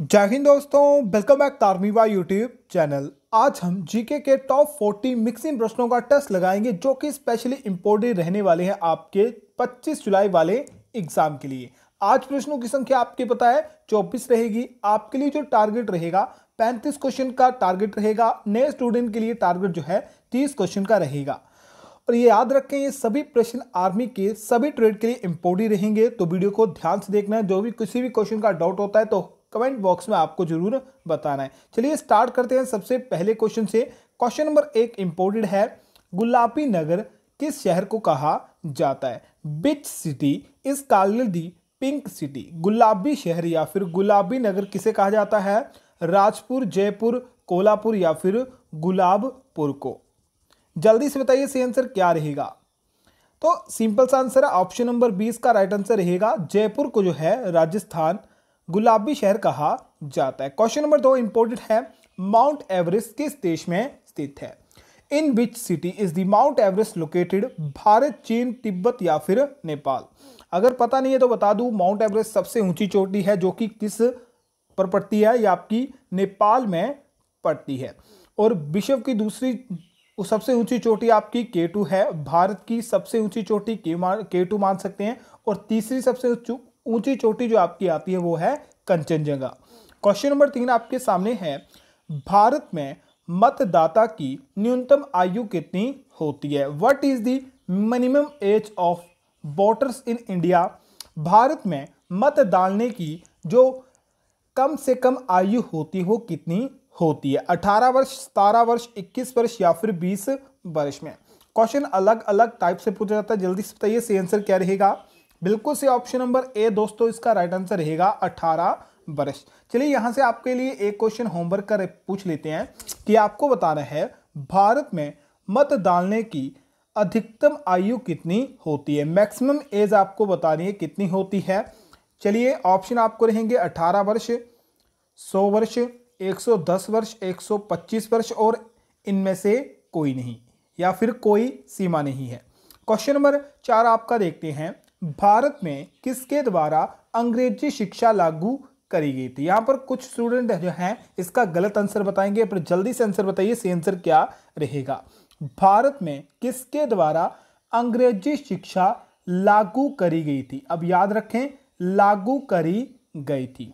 जय हिंद दोस्तों welcome back तारमीवा यूट्यूब चैनल आज हम जीके के टॉप 40 मिक्सिंग प्रश्नों का टेस्ट लगाएंगे जो कि स्पेशली इम्पोर्टेंट रहने वाले हैं आपके 25 जुलाई वाले एग्जाम के लिए आज प्रश्नों की संख्या आपके पता है चौबीस रहेगी आपके लिए जो टारगेट रहेगा पैंतीस क्वेश्चन का टारगेट रहेगा नए स्टूडेंट के लिए टारगेट जो है तीस क्वेश्चन का रहेगा और ये याद रखें ये सभी प्रश्न आर्मी के सभी ट्रेड के लिए इम्पोर्टेंट रहेंगे तो वीडियो को ध्यान से देखना है जो भी किसी भी क्वेश्चन का डाउट होता है तो कमेंट बॉक्स में आपको जरूर बताना है चलिए स्टार्ट करते हैं सबसे पहले क्वेश्चन से क्वेश्चन नंबर एक इंपोर्टेड है गुलाबी नगर किस शहर को कहा जाता है which city is called the pink city गुलाबी शहर या फिर गुलाबी नगर किसे कहा जाता है राजपुर जयपुर कोलापुर या फिर गुलाबपुर को जल्दी से बताइए सही आंसर क्या रहेगा तो सिंपल सा आंसर है ऑप्शन नंबर बीस का राइट आंसर रहेगा जयपुर को जो है राजस्थान गुलाबी शहर कहा जाता है क्वेश्चन नंबर दो इंपोर्टेंट है माउंट एवरेस्ट किस देश में स्थित है in which city is the Mount Everest located Bharat चीन तिब्बत या फिर नेपाल अगर पता नहीं है तो बता दूं माउंट एवरेस्ट सबसे ऊंची चोटी है जो कि किस पर पड़ती है या आपकी नेपाल में पड़ती है और विश्व की दूसरी सबसे ऊंची चोटी आपकी के टू है भारत की सबसे ऊंची चोटी के मान के टू मान सकते हैं और तीसरी सबसे ऊंची चोटी जो आपकी आती है वो है कंचनजंगा क्वेश्चन नंबर तीन आपके सामने है भारत में मतदाता की न्यूनतम आयु कितनी होती है what is the minimum age of voters in India Bharat में मत डालने की जो कम से कम आयु होती हो कितनी होती है 18 वर्ष 17 वर्ष 21 वर्ष या फिर 20 वर्ष में क्वेश्चन अलग अलग टाइप से पूछा जाता है जल्दी से बताइए सही आंसर क्या रहेगा बिल्कुल से ऑप्शन नंबर ए दोस्तों इसका राइट आंसर रहेगा अठारह वर्ष चलिए यहाँ से आपके लिए एक क्वेश्चन होमवर्क कर पूछ लेते हैं कि आपको बताना है भारत में मत डालने की अधिकतम आयु कितनी होती है मैक्सिमम एज आपको बतानी है कितनी होती है चलिए ऑप्शन आपको रहेंगे 18 वर्ष 100 वर्ष 110 वर्ष 125 वर्ष और इनमें से कोई नहीं या फिर कोई सीमा नहीं है क्वेश्चन नंबर चार आपका देखते हैं भारत में किसके द्वारा अंग्रेजी शिक्षा लागू करी गई थी यहाँ पर कुछ स्टूडेंट जो हैं इसका गलत आंसर बताएंगे पर जल्दी से आंसर बताइए सही आंसर क्या रहेगा भारत में किसके द्वारा अंग्रेजी शिक्षा लागू करी गई थी अब याद रखें लागू करी गई थी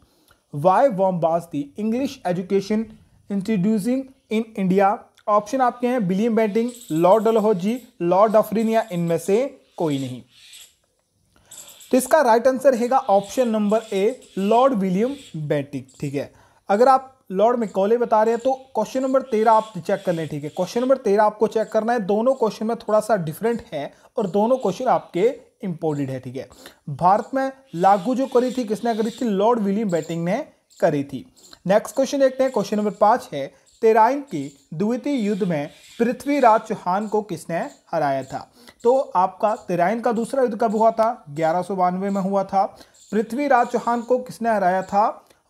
by whom was the English education introducing in India option आपके हैं William Bentinck Lord Dalhousie Lord Dufferin या इनमें से कोई नहीं तो इसका राइट आंसर हैगा option number A Lord William Bentinck ठीक है अगर आप लॉर्ड मिकॉले बता रहे हैं तो क्वेश्चन नंबर तेरह आप चेक कर लें ठीक है क्वेश्चन नंबर तेरह आपको चेक करना है दोनों क्वेश्चन में थोड़ा सा डिफरेंट है और दोनों क्वेश्चन आपके इंपोर्टेंट है ठीक है भारत में लागू जो करी थी किसने करी थी लॉर्ड विलियम बैटिंग ने करी थी नेक्स्ट क्वेश्चन देखते हैं क्वेश्चन नंबर पाँच है तेराइन की द्वितीय युद्ध में पृथ्वीराज चौहान को किसने हराया था तो आपका तेराइन का दूसरा युद्ध कब हुआ था ग्यारह में हुआ था पृथ्वीराज चौहान को किसने हराया था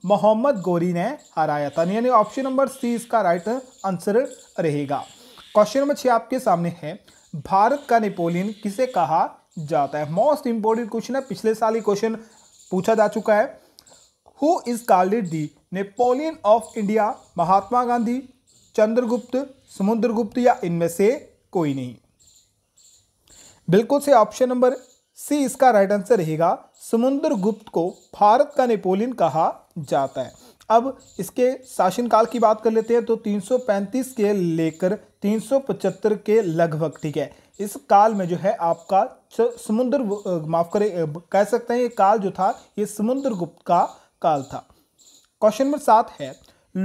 मोहम्मद गोरी ने हराया था यानी ऑप्शन नंबर सी इसका राइट आंसर रहेगा क्वेश्चन नंबर छः आपके सामने है भारत का नेपोलियन किसे कहा जाता है मोस्ट इंपॉर्टेंट क्वेश्चन है पिछले साल ही क्वेश्चन पूछा जा चुका है who is called the Napoleon of India Mahatma Gandhi Chandragupta Samudragupta या इनमें से कोई नहीं बिल्कुल से ऑप्शन नंबर सी इसका राइट आंसर रहेगा समुद्रगुप्त को भारत का नेपोलियन कहा जाता है अब इसके शासनकाल की बात कर लेते हैं तो 335 के लेकर 375 के लगभग ठीक है इस काल में जो है आपका समुद्र माफ करें कह सकते हैं ये काल जो था ये समुद्रगुप्त का काल था क्वेश्चन नंबर सात है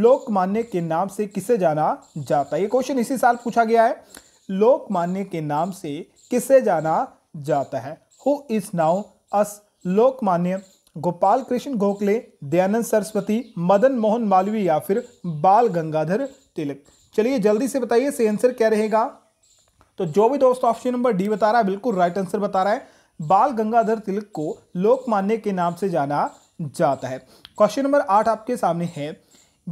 लोकमान्य के नाम से किसे जाना जाता है ये क्वेश्चन इसी साल पूछा गया है लोकमान्य के नाम से किसे जाना जाता है who is known as Lokmanya Gopal Krishna Gokhale Dayanand Saraswati Madan Mohan Malviya या फिर बाल गंगाधर तिलक चलिए जल्दी से बताइए से आंसर क्या रहेगा तो जो भी दोस्त ऑप्शन नंबर डी बता रहा है बिल्कुल राइट आंसर बता रहा है बाल गंगाधर तिलक को लोकमान्य के नाम से जाना जाता है क्वेश्चन नंबर आठ आपके सामने है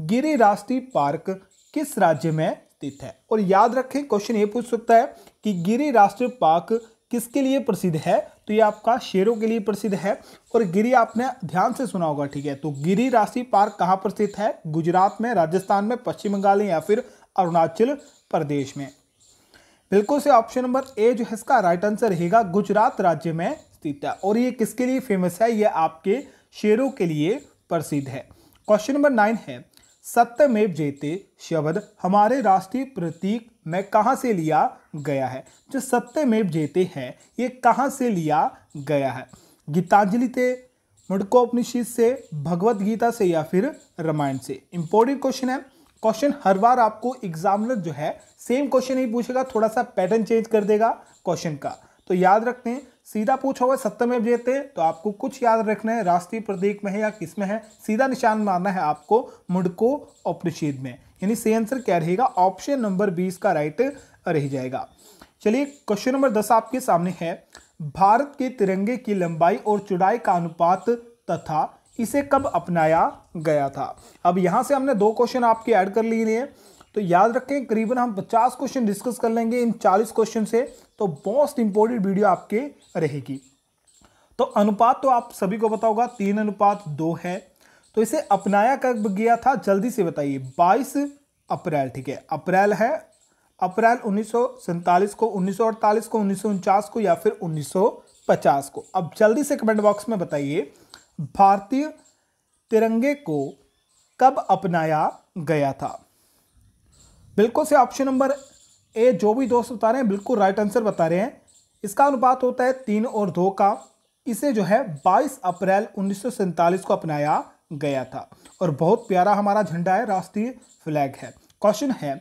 गिरी राष्ट्रीय पार्क किस राज्य में स्थित है और याद रखें क्वेश्चन ये पूछ सकता है कि गिरी राष्ट्रीय पार्क किसके लिए प्रसिद्ध है तो ये आपका शेरों के लिए प्रसिद्ध है और गिरी आपने ध्यान से सुना होगा ठीक है तो गिरी राष्ट्रीय पार्क कहाँ पर स्थित है गुजरात में राजस्थान में पश्चिम बंगाल में या फिर अरुणाचल प्रदेश में बिल्कुल से ऑप्शन नंबर ए जो है इसका राइट आंसर रहेगा गुजरात राज्य में स्थित है और ये किसके लिए फेमस है ये आपके शेरों के लिए प्रसिद्ध है क्वेश्चन नंबर नाइन है सत्यमेव जयते शब्द हमारे राष्ट्रीय प्रतीक में कहाँ से लिया गया है जो सत्यमेव जयते है ये कहाँ से लिया गया है गीतांजलि से मुडकोपनिषद से भगवत गीता से या फिर रामायण से इंपॉर्टेंट क्वेश्चन है क्वेश्चन हर बार आपको एग्जामिनर जो है सेम क्वेश्चन ही पूछेगा थोड़ा सा पैटर्न चेंज कर देगा क्वेश्चन का तो याद रखते हैं सीधा पूछ होगा सत्य में जेते तो आपको कुछ याद रखना है राष्ट्रीय प्रतीक में है या किस में है सीधा निशान मारना है आपको मुडको और प्रसिद्ध में यानी सही आंसर क्या रहेगा ऑप्शन नंबर बीस का राइट रह जाएगा चलिए क्वेश्चन नंबर दस आपके सामने है भारत के तिरंगे की लंबाई और चौड़ाई का अनुपात तथा इसे कब अपनाया गया था अब यहाँ से हमने दो क्वेश्चन आपके ऐड कर लिए हैं तो याद रखें करीबन हम 50 क्वेश्चन डिस्कस कर लेंगे इन 40 क्वेश्चन से तो मोस्ट इंपॉर्टेंट वीडियो आपके रहेगी तो अनुपात तो आप सभी को पता होगा तीन अनुपात दो है तो इसे अपनाया कब गया था जल्दी से बताइए 22 अप्रैल ठीक है अप्रैल है अप्रैल उन्नीस को उन्नीस को उन्नीस को या फिर 1950 को अब जल्दी से कमेंट बॉक्स में बताइए भारतीय तिरंगे को कब अपनाया गया था बिल्कुल से ऑप्शन नंबर ए जो भी दोस्त बता रहे हैं बिल्कुल राइट आंसर बता रहे हैं इसका अनुपात होता है तीन और दो का इसे जो है 22 अप्रैल उन्नीस को अपनाया गया था और बहुत प्यारा हमारा झंडा है राष्ट्रीय फ्लैग है क्वेश्चन है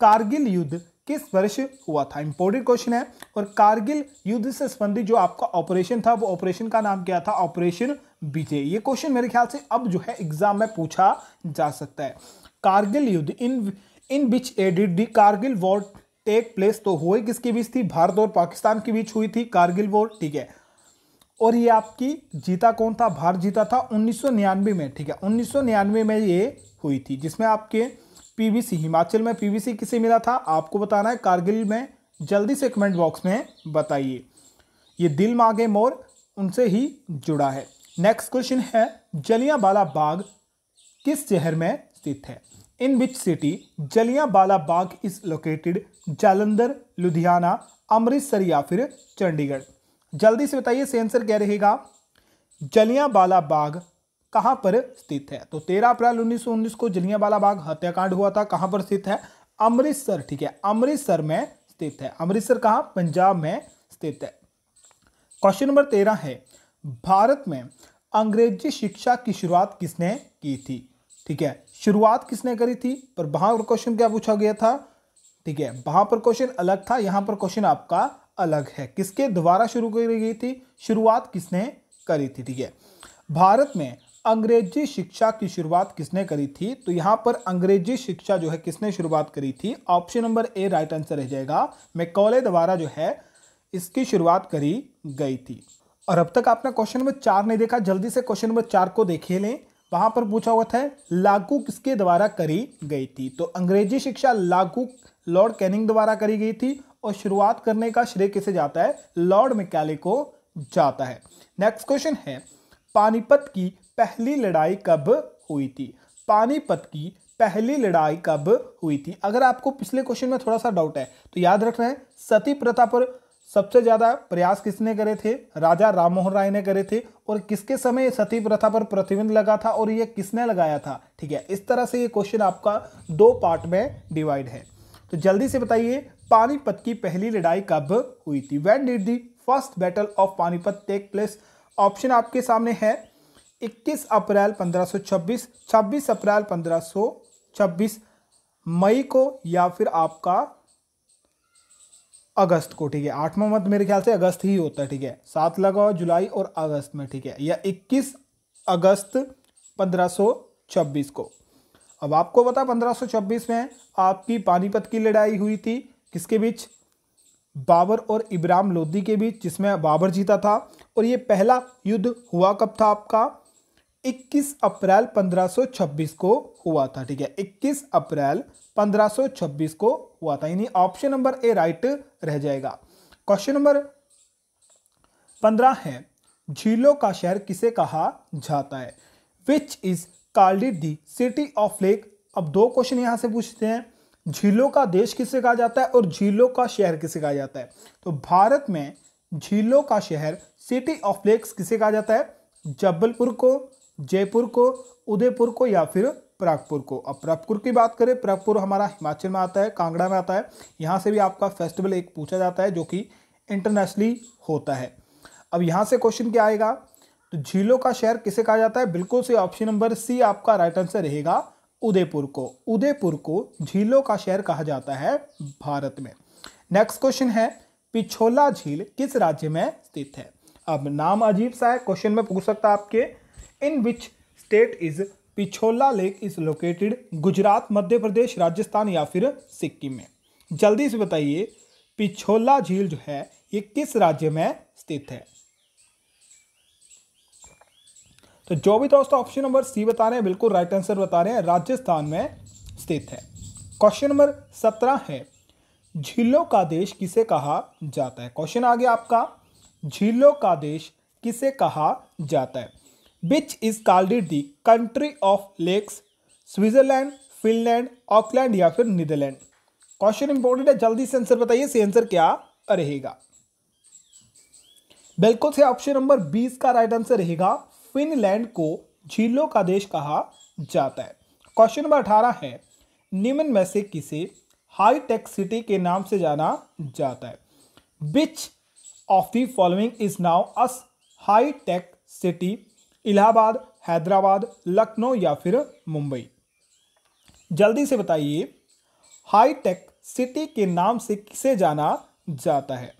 कारगिल युद्ध किस वर्ष हुआ था इंपॉर्टेंट क्वेश्चन है और कारगिल युद्ध से संबंधित जो आपका ऑपरेशन था वो ऑपरेशन का नाम क्या था ऑपरेशन विजय ये क्वेश्चन मेरे ख्याल से अब जो है एग्जाम में पूछा जा सकता है कारगिल युद्ध in in which A D D Kargil war take place तो हुई किसके बीच थी भारत और पाकिस्तान के बीच हुई थी कारगिल वॉर ठीक है और ये आपकी जीता कौन था भारत जीता था उन्नीस में ठीक है उन्नीस में ये हुई थी जिसमें आपके पीवीसी हिमाचल में पीवीसी किसे मिला था आपको बताना है कारगिल में जल्दी से कमेंट बॉक्स में बताइए ये दिल मांगे मोर उनसे ही जुड़ा है नेक्स्ट क्वेश्चन है जलियावाला बाग किस शहर में स्थित है which city Jallianwala Bagh is located Jalandhar Ludhiana Amritsar या फिर चंडीगढ़ जल्दी से बताइए से आंसर क्या रहेगा जलिया बाला बाग कहाँ पर स्थित है तो 13 अप्रैल 1919 को बाला बाग हत्याकांड हुआ था कहाँ पर स्थित है अमृतसर ठीक है अमृतसर में स्थित है अमृतसर कहाँ पंजाब में स्थित है क्वेश्चन नंबर तेरह है भारत में अंग्रेजी शिक्षा की शुरुआत किसने की थी ठीक है शुरुआत किसने करी थी पर वहां पर क्वेश्चन क्या पूछा गया था ठीक है वहां पर क्वेश्चन अलग था यहां पर क्वेश्चन आपका अलग है किसके द्वारा शुरू करी गई थी शुरुआत किसने करी थी ठीक है भारत में अंग्रेजी शिक्षा की शुरुआत किसने करी थी तो यहाँ पर अंग्रेजी शिक्षा जो है किसने शुरुआत करी थी option number A right answer रह जाएगा मैकौले द्वारा जो है इसकी शुरुआत करी गई थी और अब तक आपने क्वेश्चन नंबर चार नहीं देखा जल्दी से क्वेश्चन नंबर चार को देखे लें वहां पर पूछा हुआ था लागू किसके द्वारा करी गई थी तो अंग्रेजी शिक्षा लागू लॉर्ड कैनिंग द्वारा करी गई थी और शुरुआत करने का श्रेय किसे जाता है लॉर्ड मिकैले को जाता है नेक्स्ट क्वेश्चन है पानीपत की पहली लड़ाई कब हुई थी पानीपत की पहली लड़ाई कब हुई थी अगर आपको पिछले क्वेश्चन में थोड़ा सा डाउट है तो याद रखना है सती प्रथा पर सबसे ज्यादा प्रयास किसने करे थे राजा राममोहन राय ने करे थे और किसके समय सती प्रथा पर प्रतिबंध लगा था और ये किसने लगाया था ठीक है इस तरह से ये क्वेश्चन आपका दो पार्ट में डिवाइड है तो जल्दी से बताइए पानीपत की पहली लड़ाई कब हुई थी when did the first battle of Panipat take place option आपके सामने है 21 अप्रैल 1526, 26 अप्रैल 1526, मई को या फिर आपका अगस्त को ठीक है आठवां मंथ मेरे ख्याल से अगस्त ही होता है ठीक है सात लगा जुलाई और अगस्त में ठीक है या 21 अगस्त 1526 को अब आपको पता 1526 में आपकी पानीपत की लड़ाई हुई थी किसके बीच बाबर और इब्राहिम लोदी के बीच जिसमें बाबर जीता था और ये पहला युद्ध हुआ कब था आपका 21 अप्रैल 1526 को हुआ था ठीक है 21 अप्रैल 1526 को हुआ था यानी ऑप्शन नंबर ए राइट रह जाएगा क्वेश्चन नंबर 15 है झीलों का शहर किसे कहा जाता है which is called the city of lake अब दो क्वेश्चन यहां से पूछते हैं झीलों का देश किसे कहा जाता है और झीलों का शहर किसे कहा जाता है तो भारत में झीलों का शहर सिटी ऑफ लेक्स किसे कहा जाता है जबलपुर को जयपुर को उदयपुर को या फिर प्रागपुर को अब प्रागपुर की बात करें प्रागपुर हमारा हिमाचल में आता है कांगड़ा में आता है यहाँ से भी आपका फेस्टिवल एक पूछा जाता है जो कि इंटरनेशनली होता है अब यहाँ से क्वेश्चन क्या आएगा तो झीलों का शहर किसे कहा जाता है बिल्कुल से ऑप्शन नंबर सी आपका राइट आंसर रहेगा उदयपुर को उदयपुर को झीलों का शहर कहा जाता है भारत में नेक्स्ट क्वेश्चन है पिछोला झील किस राज्य में स्थित है अब नाम अजीब सा है क्वेश्चन में पूछ सकता है आपके in which state is Pichola lake is located Gujarat Madhya Pradesh Rajasthan या फिर सिक्किम में जल्दी से बताइए पिछोला झील जो है ये किस राज्य में स्थित है तो जो भी दोस्तों ऑप्शन नंबर सी बता रहे हैं बिल्कुल राइट आंसर बता रहे हैं राजस्थान में स्थित है क्वेश्चन नंबर सत्रह है झीलों का देश किसे कहा जाता है क्वेश्चन आ गया आपका झीलों का देश किसे कहा जाता है which is called the country of lakes Switzerland Finland Auckland या फिर नीदरलैंड क्वेश्चन इंपॉर्टेंट है जल्दी से आंसर बताइए से आंसर क्या रहेगा बिल्कुल से ऑप्शन नंबर बीस का राइट आंसर रहेगा फिनलैंड को झीलों का देश कहा जाता है क्वेश्चन नंबर अठारह है निम्न में से किसे हाई टेक सिटी के नाम से जाना जाता है which of the following is known as high tech city Allahabad Hyderabad Lucknow या फिर मुंबई जल्दी से बताइए हाईटेक सिटी के नाम से किसे जाना जाता है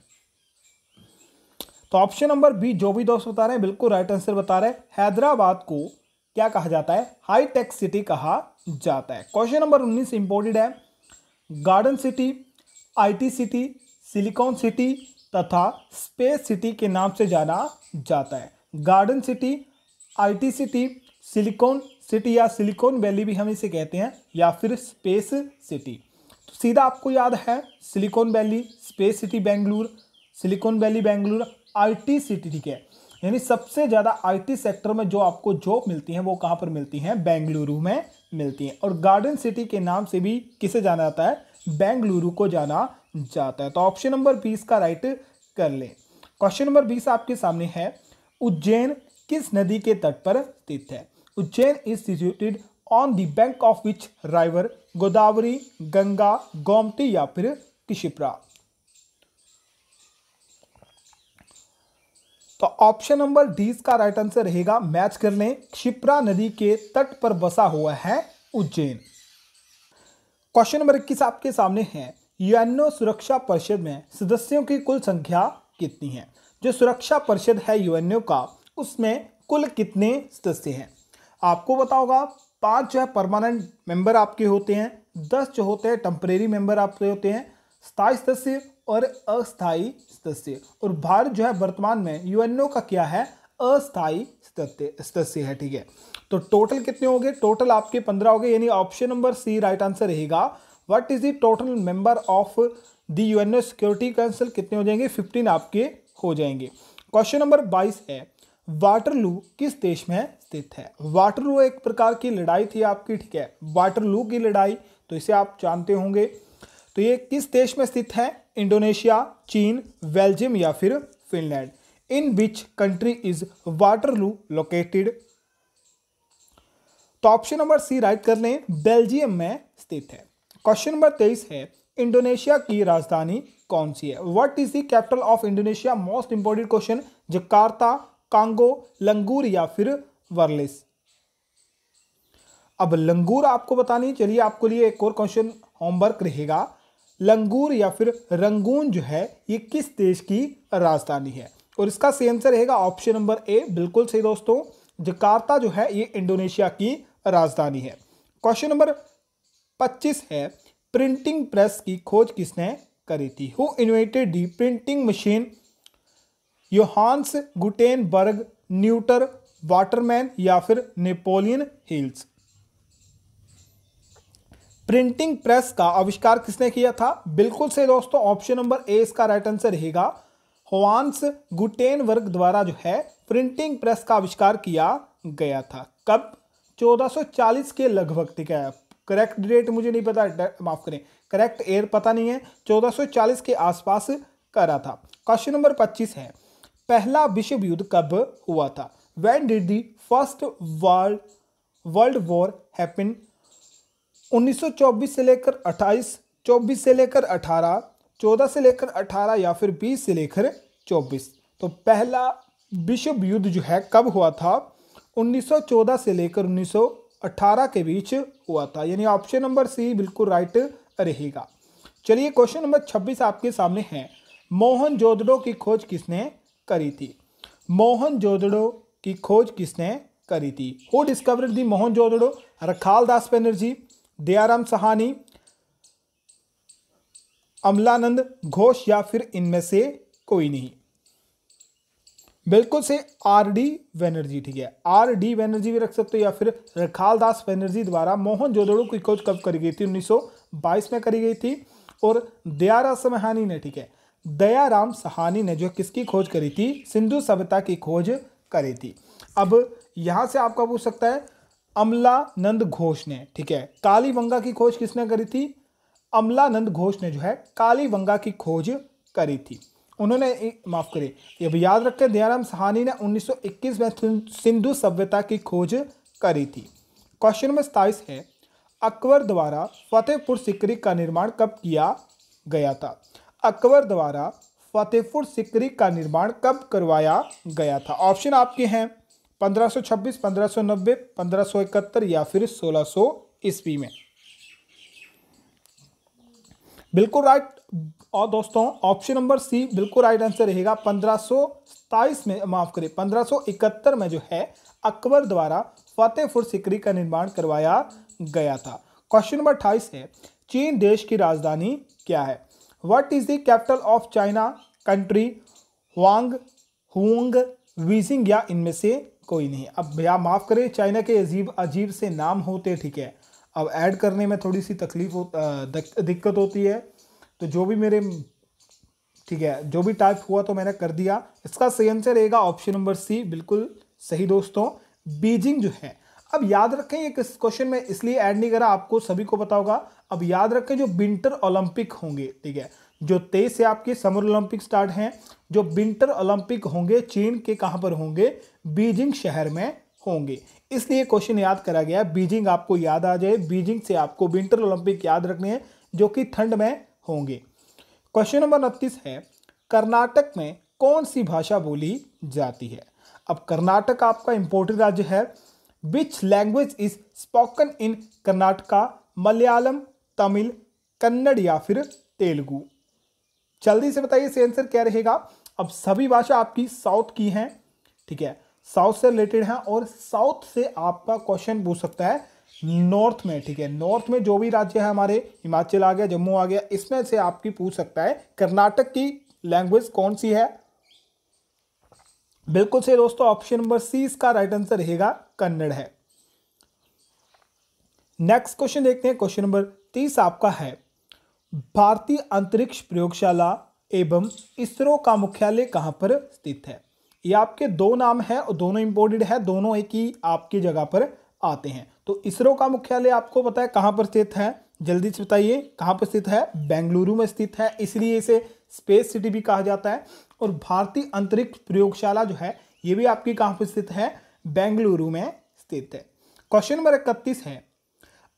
तो ऑप्शन नंबर बी जो भी दोस्त बता रहे हैं बिल्कुल राइट आंसर बता रहे हैं हैदराबाद को क्या कहा जाता है हाईटेक सिटी कहा जाता है क्वेश्चन नंबर उन्नीस इंपोर्टेड है garden city IT city silicon city तथा स्पेस सिटी के नाम से जाना जाता है garden city IT city silicon city या सिलिकॉन वैली भी हम इसे कहते हैं या फिर स्पेस सिटी तो सीधा आपको याद है silicon valley space city Bengaluru silicon valley Bengaluru IT city ठीक है यानी सबसे ज़्यादा आईटी सेक्टर में जो आपको जॉब मिलती हैं वो कहाँ पर मिलती हैं बेंगलुरु में मिलती हैं और गार्डन सिटी के नाम से भी किसे जाना जाता है बेंगलुरु को जाना जाता है तो ऑप्शन नंबर बीस का राइट कर लें क्वेश्चन नंबर बीस आपके सामने है उज्जैन किस नदी के तट पर स्थित है Ujjain is situated on the bank of which river Godavari Ganga Gomti या फिर किशिप्रा तो ऑप्शन नंबर डी का राइट आंसर रहेगा मैच कर लें क्षिप्रा नदी के तट पर बसा हुआ है उज्जैन क्वेश्चन नंबर इक्कीस आपके सामने है यूएनओ सुरक्षा परिषद में सदस्यों की कुल संख्या कितनी है जो सुरक्षा परिषद है यूएनओ का उसमें कुल कितने सदस्य हैं आपको बताओगा पाँच जो है परमानेंट मेंबर आपके होते हैं दस जो होते हैं टम्परेरी मेंबर आपके होते हैं स्थायी सदस्य और अस्थायी सदस्य और भारत जो है वर्तमान में यूएनओ का क्या है अस्थायी सदस्य है ठीक है तो टोटल कितने हो गए टोटल आपके पंद्रह हो गए यानी option number C right answer रहेगा what is the total member of the UNO security council कितने हो जाएंगे फिफ्टीन आपके हो जाएंगे क्वेश्चन नंबर बाईस है वाटरलू किस देश में स्थित है वाटरलू एक प्रकार की लड़ाई थी आपकी ठीक है वाटरलू की लड़ाई तो इसे आप जानते होंगे तो ये किस देश में स्थित है इंडोनेशिया चीन बेल्जियम या फिर Finland in which country is Waterloo located तो ऑप्शन नंबर सी राइट कर लें बेल्जियम में स्थित है क्वेश्चन नंबर तेईस है इंडोनेशिया की राजधानी कौन सी है what is the capital of Indonesia most important question Jakarta Congo लंगूर या फिर वर्लिस अब लंगूर आपको बतानी चलिए आपको लिए एक और क्वेश्चन होमवर्क रहेगा लंगूर या फिर रंगून जो है ये किस देश की राजधानी है और इसका सही आंसर रहेगा ऑप्शन नंबर ए बिल्कुल सही दोस्तों जकार्ता जो है ये इंडोनेशिया की राजधानी है क्वेश्चन नंबर पच्चीस है प्रिंटिंग प्रेस की खोज किसने करी थी who invented the printing machine Johannes Gutenberg Newton Waterman या फिर नेपोलियन हिल्स प्रिंटिंग प्रेस का आविष्कार किसने किया था बिल्कुल सही दोस्तों ऑप्शन नंबर ए इसका राइट आंसर रहेगा गुटेन गुटेनबर्ग द्वारा जो है प्रिंटिंग प्रेस का आविष्कार किया गया था कब 1440 के लगभग ठीक है करेक्ट डेट मुझे नहीं पता माफ करें करेक्ट एयर पता नहीं है 1440 के आसपास करा था क्वेश्चन नंबर 25 है पहला विश्व युद्ध कब हुआ था when did the first world world war happen 1924 से लेकर 28 24 से लेकर 18 14 से लेकर 18 या फिर 20 से लेकर 24 तो पहला विश्व युद्ध जो है कब हुआ था 1914 से लेकर 1918 के बीच हुआ था यानी ऑप्शन नंबर सी बिल्कुल राइट रहेगा चलिए क्वेश्चन नंबर 26 आपके सामने है मोहन जोदड़ो की खोज किसने करी थी मोहन जोदड़ो की खोज किसने करी थी who discovered the Mohenjodaro Rakhal Das Banerjee Dayaram Sahni Amalananda Ghosh या फिर इनमें से कोई नहीं बिल्कुल से आर डी बैनर्जी ठीक है आर डी बैनर्जी भी रख सकते हो या फिर रखाल दास बैनर्जी द्वारा मोहन जोदड़ो की खोज कब करी गई थी 1922 में करी गई थी और दयारा समहानी ने ठीक है दयाराम सहानी ने जो किसकी खोज करी थी सिंधु सभ्यता की खोज करी थी अब यहाँ से आपका पूछ सकता है अमला नंद घोष ने ठीक है कालीबंगा की खोज किसने करी थी अमला नंद घोष ने जो है कालीबंगा की खोज करी थी उन्होंने माफ़ करिए अब याद रखें दयाराम सहानी ने 1921 में सिंधु सभ्यता की खोज करी थी क्वेश्चन नंबर सताइस है अकबर द्वारा फतेहपुर सिकरी का निर्माण कब किया गया था अकबर द्वारा फतेहपुर सिकरी का निर्माण कब करवाया गया था ऑप्शन आपके हैं 1526, 1590, 1571 या फिर 1600 ईस्वी में बिल्कुल राइट और दोस्तों ऑप्शन नंबर सी बिल्कुल राइट आंसर रहेगा पंद्रह में माफ करें 1571 में जो है अकबर द्वारा फतेहपुर सिकरी का निर्माण करवाया गया था क्वेश्चन नंबर अट्ठाईस है चीन देश की राजधानी क्या है what is the capital of China country वांग हुंग वीजिंग या इनमें से कोई नहीं अब भैया माफ़ करें चाइना के अजीब अजीब से नाम होते ठीक है अब ऐड करने में थोड़ी सी तकलीफ हो दिक्कत होती है तो जो भी मेरे ठीक है जो भी टाइप हुआ तो मैंने कर दिया इसका सही आंसर रहेगा ऑप्शन नंबर सी बिल्कुल सही दोस्तों बीजिंग जो है अब याद रखें ये क्वेश्चन में इसलिए ऐड नहीं करा आपको सभी को पता होगा अब याद रखें जो विंटर ओलंपिक होंगे ठीक है जो तेईस से आपके समर ओलंपिक स्टार्ट हैं जो विंटर ओलंपिक होंगे चीन के कहाँ पर होंगे बीजिंग शहर में होंगे इसलिए क्वेश्चन याद करा गया बीजिंग आपको याद आ जाए बीजिंग से आपको विंटर ओलंपिक याद रखने हैं जो कि ठंड में होंगे क्वेश्चन नंबर उनतीस है कर्नाटक में कौन सी भाषा बोली जाती है अब कर्नाटक आपका इंपोर्टेंट राज्य है which language is spoken in Karnataka Malayalam Tamil Kannada या फिर तेलुगु जल्दी से बताइए से आंसर क्या रहेगा अब सभी भाषा आपकी साउथ की हैं ठीक है साउथ से रिलेटेड हैं और साउथ से आपका क्वेश्चन पूछ सकता है नॉर्थ में ठीक है नॉर्थ में जो भी राज्य है हमारे हिमाचल आ गया जम्मू आ गया इसमें से आपकी पूछ सकता है कर्नाटक की लैंग्वेज कौन सी है बिल्कुल से दोस्तों ऑप्शन नंबर सी इसका राइट आंसर रहेगा कन्नड़ है नेक्स्ट क्वेश्चन देखते हैं क्वेश्चन नंबर तीस आपका है भारतीय अंतरिक्ष प्रयोगशाला एवं इसरो का मुख्यालय कहाँ पर स्थित है ये आपके दो नाम है और दोनों इंपोर्टेड है दोनों एक ही आपकी जगह पर आते हैं तो इसरो का मुख्यालय आपको पता है कहाँ पर स्थित है जल्दी से बताइए कहाँ पर स्थित है बेंगलुरु में स्थित है इसलिए इसे स्पेस सिटी भी कहा जाता है और भारतीय अंतरिक्ष प्रयोगशाला जो है ये भी आपकी कहाँ पर स्थित है बेंगलुरु में स्थित है क्वेश्चन नंबर इकतीस है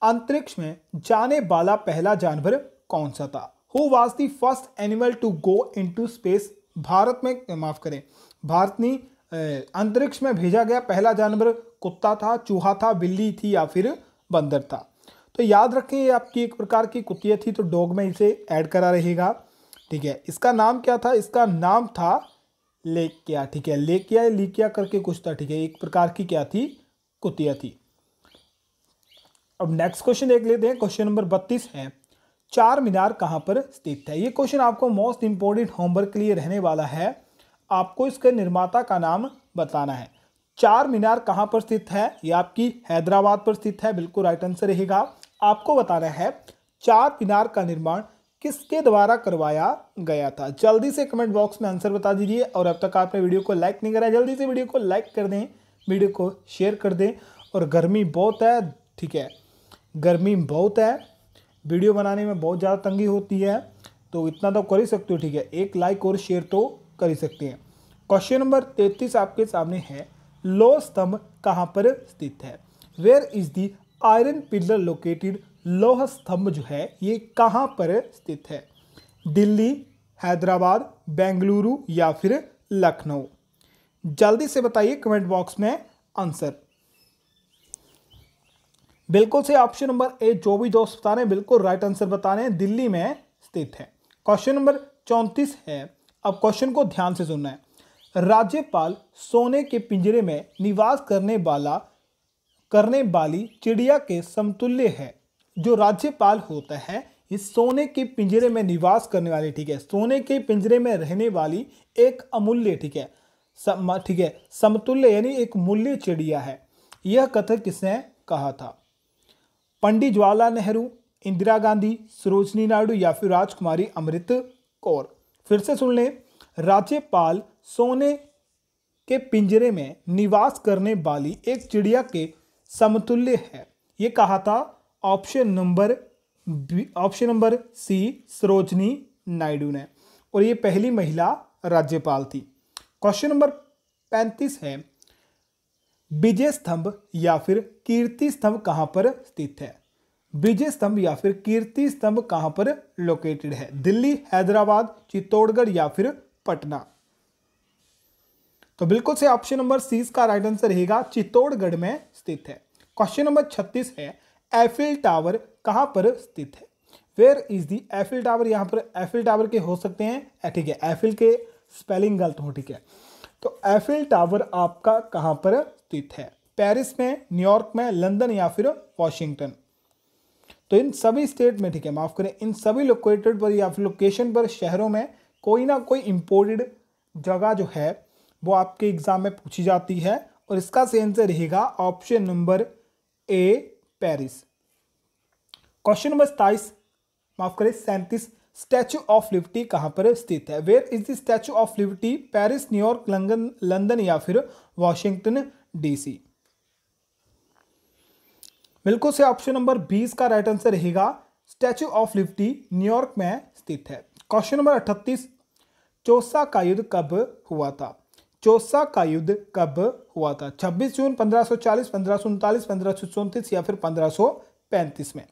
अंतरिक्ष में जाने वाला पहला जानवर कौन सा था who was the first animal to go into space Bharat में माफ करें भारत ने अंतरिक्ष में भेजा गया पहला जानवर कुत्ता था चूहा था बिल्ली थी या फिर बंदर था तो याद रखें ये आपकी एक प्रकार की कुतिया थी तो डॉग में इसे ऐड करा रहेगा ठीक है इसका नाम क्या था इसका नाम था लेकिया ठीक है लेकिया लिकिया करके कुछ था ठीक है एक प्रकार की क्या थी कुतिया थी अब नेक्स्ट क्वेश्चन देख लेते हैं क्वेश्चन नंबर बत्तीस है चार मीनार कहाँ पर स्थित है ये क्वेश्चन आपको मोस्ट इम्पोर्टेंट होमवर्क के लिए रहने वाला है आपको इसके निर्माता का नाम बताना है चार मीनार कहाँ पर स्थित है यह आपकी हैदराबाद पर स्थित है बिल्कुल राइट आंसर रहेगा आपको बताना है चार मीनार का निर्माण किसके द्वारा करवाया गया था जल्दी से कमेंट बॉक्स में आंसर बता दीजिए और अब तक आपने वीडियो को लाइक नहीं करा जल्दी से वीडियो को लाइक कर दें वीडियो को शेयर कर दें और गर्मी बहुत है ठीक है गर्मी बहुत है वीडियो बनाने में बहुत ज़्यादा तंगी होती है तो इतना तो कर ही सकते हो ठीक है एक लाइक और शेयर तो कर ही सकते हैं क्वेश्चन नंबर तैतीस आपके सामने है लो स्तंभ कहाँ पर स्थित है where is the iron pillar located लोह स्तंभ जो है ये कहाँ पर स्थित है दिल्ली हैदराबाद बेंगलुरु या फिर लखनऊ जल्दी से बताइए कमेंट बॉक्स में आंसर बिल्कुल से ऑप्शन नंबर ए जो भी दोस्त बता रहे हैं बिल्कुल राइट आंसर बता रहे हैं दिल्ली में स्थित है क्वेश्चन नंबर चौंतीस है अब क्वेश्चन को ध्यान से सुनना है राज्यपाल सोने के पिंजरे में निवास करने वाला करने वाली चिड़िया के समतुल्य है जो राज्यपाल होता है ये सोने के पिंजरे में निवास करने वाली ठीक है सोने के पिंजरे में रहने वाली एक अमूल्य ठीक है सम ठीक है समतुल्य यानी एक मूल्य चिड़िया है यह कथक किसने कहा था पंडित जवाहरलाल नेहरू इंदिरा गांधी सरोजनी नायडू या फिर राजकुमारी अमृत कौर फिर से सुन लें राज्यपाल सोने के पिंजरे में निवास करने वाली एक चिड़िया के समतुल्य है ये कहा था option number option number C Sarojini Naidu ने और ये पहली महिला राज्यपाल थी क्वेश्चन नंबर पैंतीस है विजय स्तंभ या फिर कीर्ति स्तंभ कहाँ पर स्थित है विजय स्तंभ या फिर कीर्ति स्तंभ कहाँ पर लोकेटेड है दिल्ली हैदराबाद चित्तौड़गढ़ या फिर पटना तो बिल्कुल से ऑप्शन नंबर सी का राइट आंसर रहेगा चित्तौड़गढ़ में स्थित है क्वेश्चन नंबर छत्तीस है एफिल टावर कहाँ पर स्थित है where is the Eiffel tower यहाँ पर एफिल टावर के हो सकते हैं ठीक है एफिल के स्पेलिंग गलत हो ठीक है तो एफिल टावर आपका कहाँ पर स्थित है पेरिस में न्यूयॉर्क में लंदन या फिर वॉशिंगटन तो इन सभी स्टेट में ठीक है माफ़ करें इन सभी लोकेटेड पर या फिर लोकेशन पर शहरों में कोई ना कोई इम्पोर्टेड जगह जो है वो आपके एग्ज़ाम में पूछी जाती है और इसका सही आंसर रहेगा option number A Paris question number सताइस माफ करें सैंतीस स्टैचू ऑफ लिबर्टी कहाँ पर स्थित है where is the statue of liberty Paris New York London London या फिर वॉशिंगटन डीसी बिल्कुल से ऑप्शन नंबर बीस का राइट आंसर रहेगा स्टैचू ऑफ लिफ्टी न्यूयॉर्क में स्थित है क्वेश्चन नंबर अठतीस चौसा का युद्ध कब हुआ था चौसा का युद्ध कब हुआ था 26 जून 1540, सो चालीस या फिर 1535 में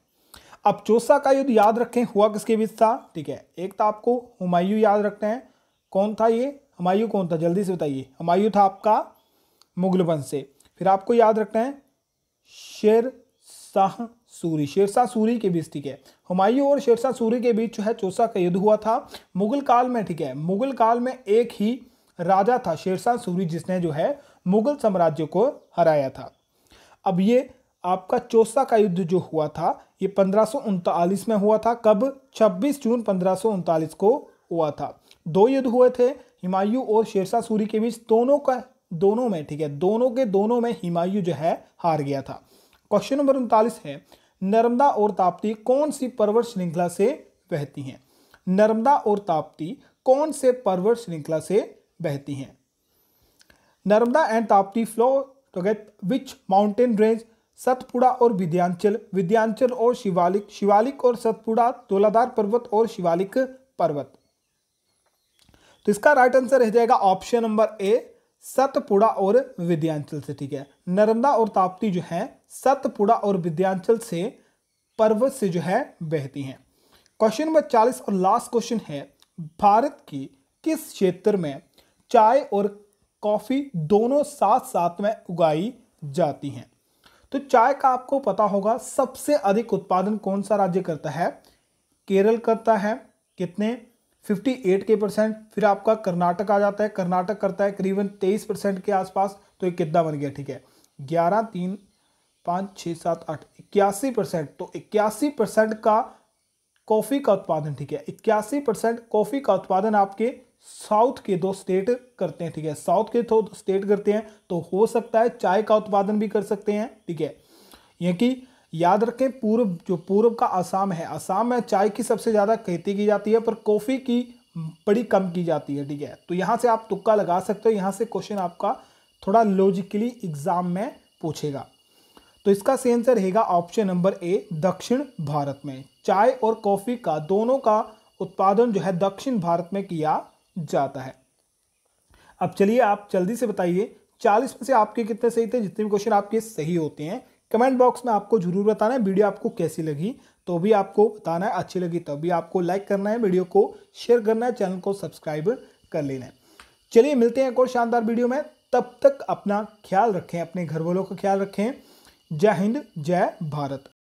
अब चौसा का युद्ध याद रखें हुआ किसके बीच था ठीक है एक था आपको हुमायूं याद रखते हैं कौन था ये हुमायूं कौन था जल्दी से बताइए हुमायूं था आपका मुगल वंश से फिर आपको याद रखना है शेर शाह सूरी शेरशाह सूरी के बीच ठीक है हुमायूं और शेरशाह सूरी के बीच जो है चौसा का युद्ध हुआ था मुगल काल में ठीक है मुगल काल में एक ही राजा था शेरशाह सूरी जिसने जो है मुगल साम्राज्य को हराया था अब ये आपका चौसा का युद्ध जो हुआ था ये पंद्रह में हुआ था कब 26 जून पंद्रह को हुआ था दो युद्ध हुए थे हिमायू और शेरशाह सूरी के बीच दोनों का दोनों में ठीक है दोनों के दोनों में हिमायू जो है हार गया था क्वेश्चन नंबर उनतालीस है नर्मदा और ताप्ती कौन सी पर्वत श्रृंखला से बहती हैं नर्मदा और ताप्ती कौन से पर्वत श्रृंखला से बहती हैं Narmada and Tapti flow together which mountain range Satpura और विद्यांचल विद्यांचल और शिवालिक शिवालिक और सतपुड़ा तोलादार पर्वत और शिवालिक पर्वत तो इसका राइट आंसर रह जाएगा ऑप्शन नंबर ए सतपुड़ा और विद्यांचल से ठीक है नर्मदा और ताप्ती जो है सतपुड़ा और विद्यांचल से पर्वत से जो है बहती हैं क्वेश्चन नंबर चालीस और लास्ट क्वेश्चन है भारत की किस क्षेत्र में चाय और कॉफ़ी दोनों साथ साथ में उगाई जाती हैं तो चाय का आपको पता होगा सबसे अधिक उत्पादन कौन सा राज्य करता है केरल करता है कितने फिफ्टी एट के परसेंट फिर आपका कर्नाटक आ जाता है कर्नाटक करता है करीबन तेईस परसेंट के आसपास तो ये कितना बन गया ठीक है ग्यारह तीन पाँच छः सात आठ इक्यासी परसेंट तो इक्यासी परसेंट का कॉफ़ी का उत्पादन ठीक है इक्यासी परसेंट कॉफ़ी का उत्पादन आपके साउथ के दो स्टेट करते हैं ठीक है साउथ के दो स्टेट करते हैं तो हो सकता है चाय का उत्पादन भी कर सकते हैं ठीक है यानी कि याद रखें पूर्व जो पूर्व का आसाम है आसाम में चाय की सबसे ज़्यादा खेती की जाती है पर कॉफ़ी की बड़ी कम की जाती है ठीक है तो यहाँ से आप तुक्का लगा सकते हो यहाँ से क्वेश्चन आपका थोड़ा लॉजिकली एग्जाम में पूछेगा तो इसका सही आंसर रहेगा ऑप्शन नंबर ए दक्षिण भारत में चाय और कॉफ़ी का दोनों का उत्पादन जो है दक्षिण भारत में किया जाता है अब चलिए आप जल्दी से बताइए चालीस में से आपके कितने सही थे जितने भी क्वेश्चन आपके सही होते हैं कमेंट बॉक्स में आपको जरूर बताना है वीडियो आपको कैसी लगी तो भी आपको बताना है अच्छी लगी तब भी आपको लाइक करना है वीडियो को शेयर करना है चैनल को सब्सक्राइब कर लेना है चलिए मिलते हैं एक और शानदार वीडियो में तब तक अपना ख्याल रखें अपने घर वालों का ख्याल रखें जय हिंद जय भारत